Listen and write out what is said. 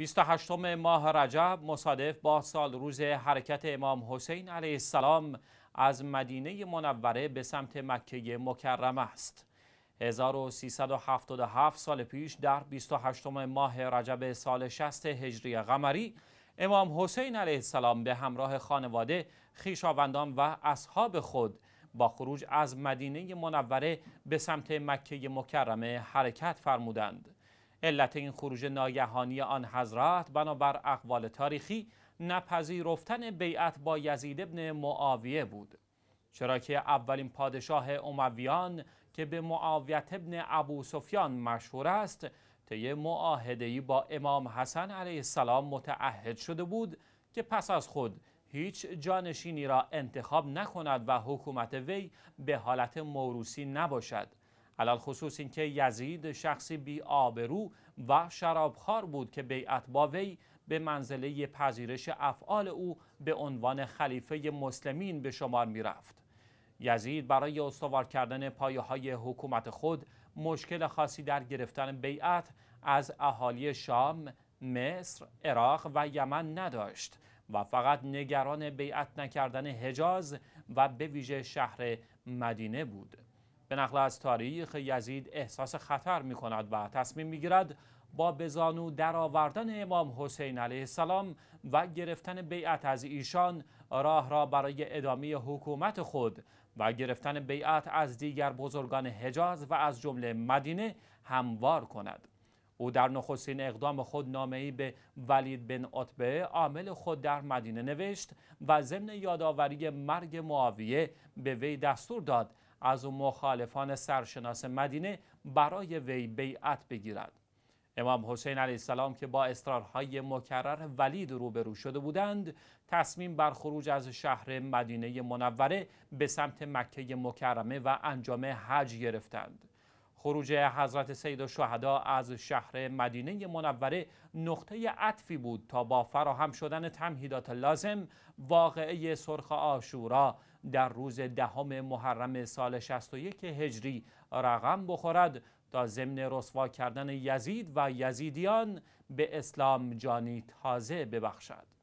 28 ماه رجب مصادف با سال روز حرکت امام حسین علیه السلام از مدینه منوره به سمت مکه مکرمه است. 1377 سال پیش در 28 ماه رجب سال 60 هجری قمری امام حسین علیه السلام به همراه خانواده خیشاوندان و اصحاب خود با خروج از مدینه منوره به سمت مکه مکرمه حرکت فرمودند. علت این خروج ناگهانی آن حضرت بنابر اقوال تاریخی نپذیرفتن بیعت با یزید ابن معاویه بود چرا که اولین پادشاه امویان که به معاویت ابن ابو سفیان مشهور است طی معاهدهی با امام حسن علیه السلام متعهد شده بود که پس از خود هیچ جانشینی را انتخاب نکند و حکومت وی به حالت موروسی نباشد علال خصوص اینکه یزید شخصی بی آبرو و شرابخار بود که بیعت با وی به منزله پذیرش افعال او به عنوان خلیفه مسلمین به شمار می رفت. یزید برای استوار کردن پایه های حکومت خود مشکل خاصی در گرفتن بیعت از اهالی شام، مصر، عراق و یمن نداشت و فقط نگران بیعت نکردن حجاز و به ویژه شهر مدینه بود. به نقل از تاریخ یزید احساس خطر می کند و تصمیم می گیرد با بزانو درآوردن امام حسین علیه السلام و گرفتن بیعت از ایشان راه را برای ادامه حکومت خود و گرفتن بیعت از دیگر بزرگان حجاز و از جمله مدینه هموار کند او در نخستین اقدام خود نامه‌ای به ولید بن عتبه عامل خود در مدینه نوشت و ضمن یادآوری مرگ معاویه به وی دستور داد از او مخالفان سرشناس مدینه برای وی بیعت بگیرد امام حسین علیه السلام که با اصرارهای مکرر ولید روبرو شده بودند تصمیم بر خروج از شهر مدینه منوره به سمت مکه مکرمه و انجام حج گرفتند خروج حضرت سید و از شهر مدینه منوره نقطه عطفی بود تا با فراهم شدن تمهیدات لازم واقعه سرخ آشورا در روز دهم محرم سال 61 هجری رقم بخورد تا ضمن رسوا کردن یزید و یزیدیان به اسلام جانی تازه ببخشد